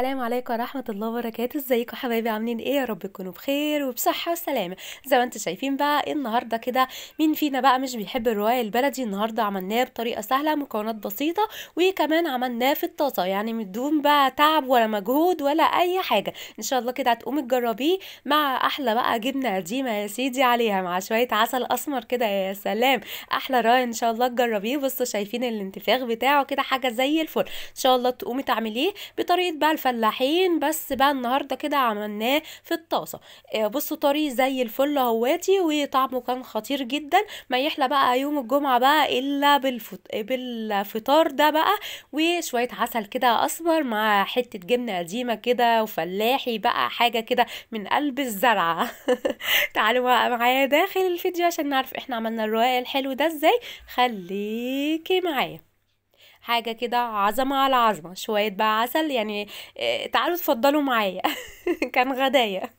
السلام عليكم ورحمة الله وبركاته ازيكم حبايبي عاملين ايه يا رب تكونوا بخير وبصحة وسلامة زي ما انتم شايفين بقى النهاردة كده مين فينا بقى مش بيحب الرواية البلدي النهاردة عملناه بطريقة سهلة مكونات بسيطة وكمان عملناه في الطاسة يعني دون بقى تعب ولا مجهود ولا اي حاجة ان شاء الله كده هتقومي تجربيه مع احلى بقى جبنة قديمة يا سيدي عليها مع شوية عسل اسمر كده يا سلام احلى رأي ان شاء الله تجربيه بصوا شايفين الانتفاخ بتاعه كده حاجة زي الفل ان شاء الله تقومي تعمليه بطريقة بقى الفلاحين بس بقى النهارده كده عملناه في الطاسه آه، بصوا طري زي الفل اهواتي وطعمه كان خطير جدا ما يحلى بقى يوم الجمعه بقى الا بالفط... بالفطار ده بقى وشويه عسل كده اسمر مع حته جبنه قديمه كده وفلاحي بقى حاجه كده من قلب الزرعه تعالوا بقى معايا داخل الفيديو عشان نعرف احنا عملنا الرواق الحلو ده ازاي خليكي معايا حاجه كده عظمه على عظمه شويه بقى عسل يعني آه، تعالوا اتفضلوا معايا كان غدايا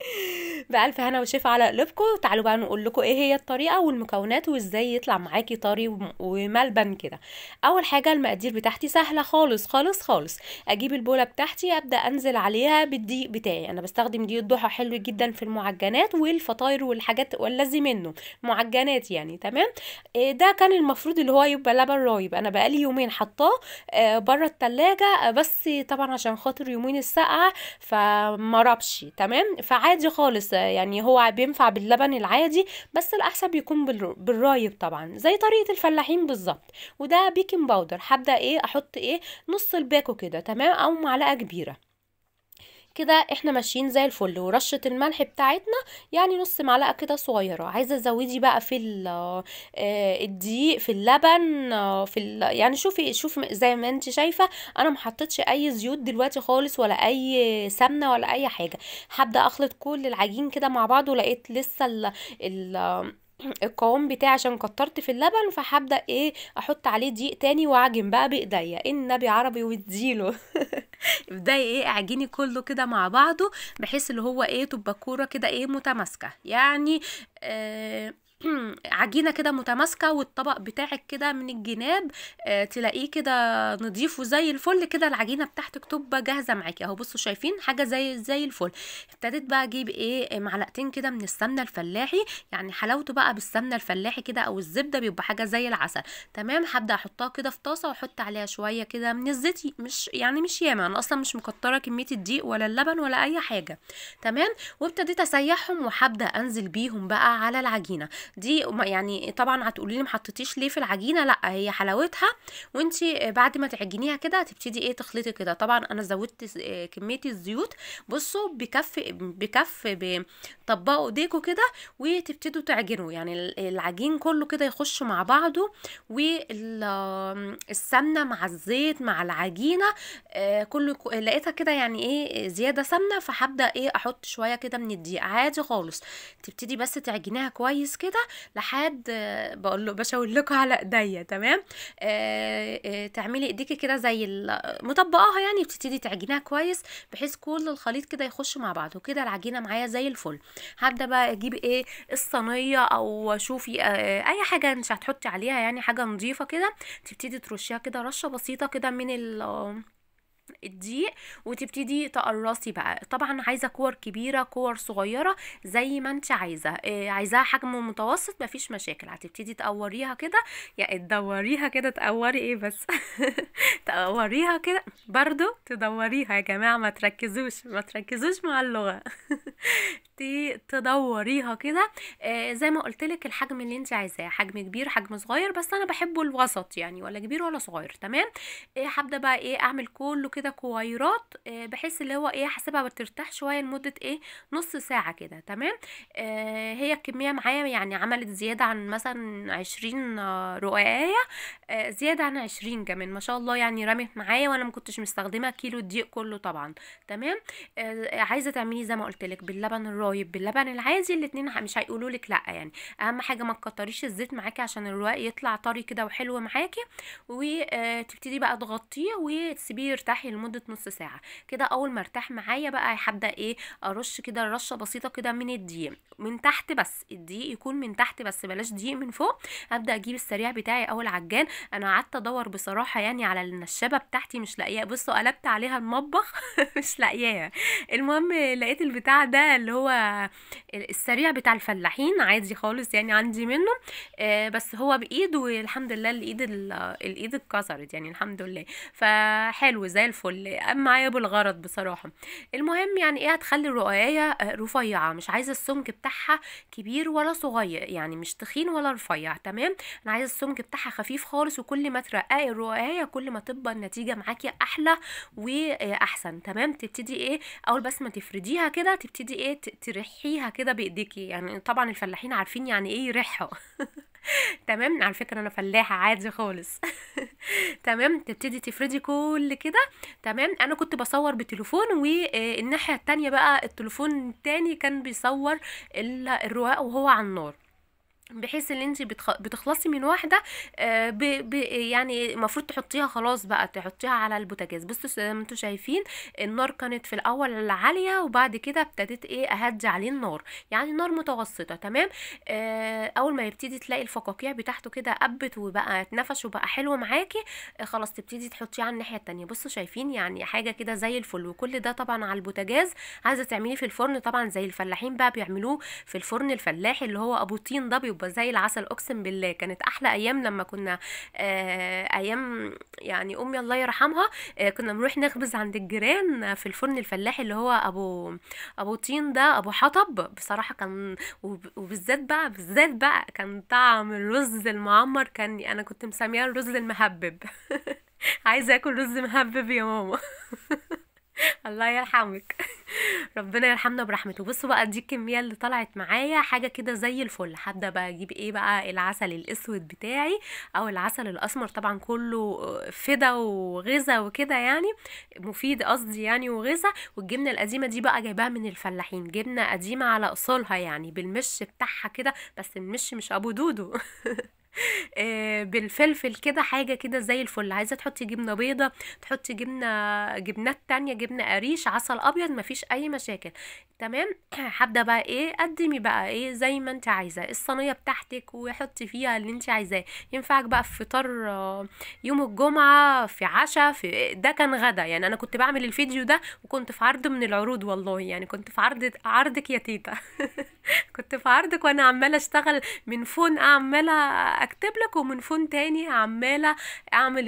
بألف هنا وشفا على قلوبكم تعالوا بقى نقول لكم ايه هي الطريقة والمكونات وازاي يطلع معاكي طري وملبن كده أول حاجة المقادير بتاعتي سهلة خالص خالص خالص أجيب البولة بتاعتي أبدأ أنزل عليها بالضيق بتاعي أنا بستخدم ضيق الضحى حلو جدا في المعجنات والفطاير والحاجات والذي منه معجنات يعني تمام آه، ده كان المفروض اللي هو يبقى لبن رايب أنا بقالي يومين حطاه آه، بره التلاجة بس طبعا عشان خاطر يومين السقعة فمربش تمام فعادي عادي خالص يعني هو بينفع باللبن العادي بس الأحسن بيكون بالرايب طبعا زي طريقة الفلاحين بالظبط وده بيكنج باودر هبدأ ايه أحط ايه نص الباكو كده تمام أو معلقة كبيرة كده احنا ماشيين زي الفل ورشه الملح بتاعتنا يعني نص معلقه كده صغيره عايزه تزودي بقى في آه، الدقيق في اللبن آه، في يعني شوفي شوفي زي ما انت شايفه انا ما حطيتش اي زيوت دلوقتي خالص ولا اي سمنه ولا اي حاجه هبدا اخلط كل العجين كده مع بعض ولقيت لسه ال... آه، القوام بتاعي عشان كترت في اللبن فهبدا ايه احط عليه دقيق تاني واعجن بقى بايديا النبي عربي واديله ابداي ايه اعجني كله كده مع بعضه بحيث اللي هو ايه تبقى كوره كده ايه متماسكه يعني آه عجينه كده متماسكه والطبق بتاعك كده من الجناب آه، تلاقيه كده نضيف وزي الفل كده العجينه بتاعتك تبقى جاهزه معاكي اهو بصوا شايفين حاجه زي زي الفل ابتديت بقى اجيب ايه معلقتين كده من السمنه الفلاحي يعني حلاوته بقى بالسمنه الفلاحي كده او الزبده بيبقى حاجه زي العسل تمام هبدا احطها كده في طاسه واحط عليها شويه كده من الزيت مش يعني مش ياما انا اصلا مش مكتره كميه الدقيق ولا اللبن ولا اي حاجه تمام وابتديت اسيحهم وهبدا انزل بيهم بقى على العجينه دي يعني طبعا هتقولي لي ما حطيتيش ليه في العجينه لا هي حلاوتها وانت بعد ما تعجنيها كده هتبتدي ايه تخلطي كده طبعا انا زودت آه، كميه الزيوت بصوا بكف بكف بطبقوا ايديكوا كده وتبتدوا تعجنوا يعني العجين كله كده يخش مع بعضه والسمنه مع الزيت مع العجينه آه، كله لقيتها كده يعني ايه زياده سمنه فهبدا ايه احط شويه كده من الدقيق عادي خالص تبتدي بس تعجنيها كويس كده لحد بقول له بشاور لكم على ايديا تمام آه آه تعملي ايديكي كده زي مطبقاها يعني بتبتدي تعجنيها كويس بحيث كل الخليط كده يخش مع بعضه وكده العجينه معايا زي الفل هبدا بقى اجيب ايه الصينيه او شوفي آه اي حاجه انت هتحطي عليها يعني حاجه نظيفه كده تبتدي ترشيها كده رشه بسيطه كده من ال الضيق وتبتدي تقرصي بقى طبعا عايزه كور كبيره كور صغيره زي ما انت عايزه إيه عايزاها حجم متوسط مفيش مشاكل هتبتدي تقوريها كده يعني تدوريها كده تقوري ايه بس تقوريها كده برضو تدوريها يا جماعه ما تركزوش ما تركزوش مع اللغه تدوريها كده آه، زي ما قلت لك الحجم اللي انت عايزاه حجم كبير حجم صغير بس انا بحبه الوسط يعني ولا كبير ولا صغير تمام آه، هبدا إيه بقى ايه اعمل كله كده كويرات آه، بحيث اللي هو ايه حسبها بترتاح شويه لمده ايه نص ساعه كده تمام آه، هي الكميه معايا يعني عملت زياده عن مثلا عشرين آه، رقايه زياده عن عشرين كمان ما شاء الله يعني رمت معايا وانا ما كنتش مستخدمه كيلو الدقيق كله طبعا تمام عايزه تعملي زي ما قلت لك باللبن الرايب باللبن العادي الاثنين مش هيقولوا لك لا يعني اهم حاجه ما تكتريش الزيت معاكي عشان الرواق يطلع طري كده وحلو معاكي وتبتدي بقى تغطيه وتسيبيه يرتاح الفحل لمده نص ساعه كده اول ما ارتاح معايا بقى هبدا ايه ارش كده رشه بسيطه كده من الدقيق من تحت بس الدقيق يكون من تحت بس بلاش دقيق من فوق ابدا اجيب السريع بتاعي او العجان انا قعدت ادور بصراحه يعني على النشابه بتاعتي مش لاقياها بصوا قلبت عليها المطبخ مش لاقياها المهم لقيت البتاع ده اللي هو السريع بتاع الفلاحين عادي خالص يعني عندي منه آه، بس هو بايد والحمد لله الايد الايد اتكسرت يعني الحمد لله فحلو زي الفل الفل معايا بالغرض بصراحه المهم يعني ايه هتخلي الرقايه آه، رفيعه مش عايزه السمك بتاعها كبير ولا صغير يعني مش تخين ولا رفيع تمام انا عايزه السمك بتاعها خفيف خالص وكل ما ترققي الرقايه كل ما تبقى النتيجه معاكي احلى واحسن تمام تبتدي ايه اول بس ما تفرديها كده تبتدي ايه ترحيها كده بايديكي يعني طبعا الفلاحين عارفين يعني ايه يرحوا تمام على فكره انا فلاحه عادي خالص تمام تبتدي تفردي كل كده تمام انا كنت بصور بتليفون والناحيه التانية بقى التليفون التاني كان بيصور الرواق وهو على النار بحيث ان انت بتخلصي من واحده آه ب ب يعني المفروض تحطيها خلاص بقى تحطيها على البوتاجاز بصوا زي ما انتم شايفين النار كانت في الاول عاليه وبعد كده ابتديت ايه اهدي عليه النار يعني نار متوسطه تمام آه اول ما يبتدي تلاقي الفقاقيع بتاعته كده قبت وبقى اتنفش وبقى حلو معاكي آه، خلاص تبتدي تحطيه على الناحيه الثانيه بصوا شايفين يعني حاجه كده زي الفل وكل ده طبعا على البوتاجاز عايزه تعمليه في الفرن طبعا زي الفلاحين بقى بيعملوه في الفرن الفلاحي اللي هو ابو طين ده بيبقى زي العسل اقسم بالله كانت احلى ايام لما كنا آه، ايام يعني امي الله يرحمها آه، كنا بنروح نخبز عند الجيران في الفرن الفلاحي اللي هو ابو ابو طين ده ابو حطب بصراحه كان وبالذات بقى بالذات بقى كان طعم الرز المعمر كان انا كنت مسميه الرز المهبب عايزه اكل رز مهبب يا ماما الله يرحمك ربنا يرحمنا برحمته بصوا بقى دي الكميه اللي طلعت معايا حاجه كده زي الفل هبدا بقى اجيب ايه بقى العسل الاسود بتاعي او العسل الاسمر طبعا كله آه، فدا وغذا وكده يعني مفيد قصدي يعني وغذا والجبنه القديمه دي بقى جايباها من الفلاحين جبنه قديمه على اصولها يعني بالمش بتاعها كده بس المش مش ابو دودو آه، بالفلفل كده حاجه كده زي الفل عايزه تحطي جبنه بيضه تحطي جبنه جبنات تانية جبنه قريش عسل ابيض مفيش اي مشاكل تمام هبدا بقى ايه قدمي بقى ايه زي ما انت عايزه الصينيه بتاعتك وحطي فيها اللي انت عايزاه ينفعك بقى في فطار آه، يوم الجمعه في عشاء في إيه، ده كان غدا يعني انا كنت بعمل الفيديو ده وكنت في عرض من العروض والله يعني كنت في عرض عرضك يا تيتا كنت في عرضك وانا عماله اشتغل من فون عماله اكتب لك ومن فون تاني عماله اعمل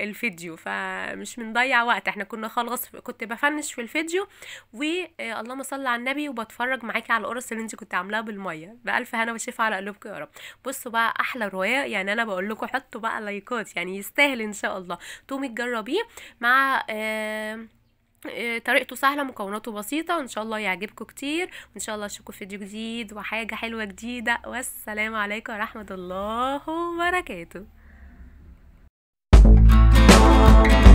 الفيديو فمش بنضيع وقت احنا كنا خلاص كنت بفنش في الفيديو و آه، اللهم صل على النبي وبتفرج معاكي على القرص اللي انت كنت عاملاها بالميه بالف هنا وشفا على قلوبكم يا رب بصوا بقى احلى روايه يعني انا بقول لكم حطوا بقى لايكات يعني يستاهل ان شاء الله تقومي تجربيه مع آه آه، طريقته سهلة مكوناته بسيطة وإن شاء الله يعجبكم كتير وإن شاء الله أشوفكم في فيديو جديد وحاجة حلوة جديدة والسلام عليكم ورحمة الله وبركاته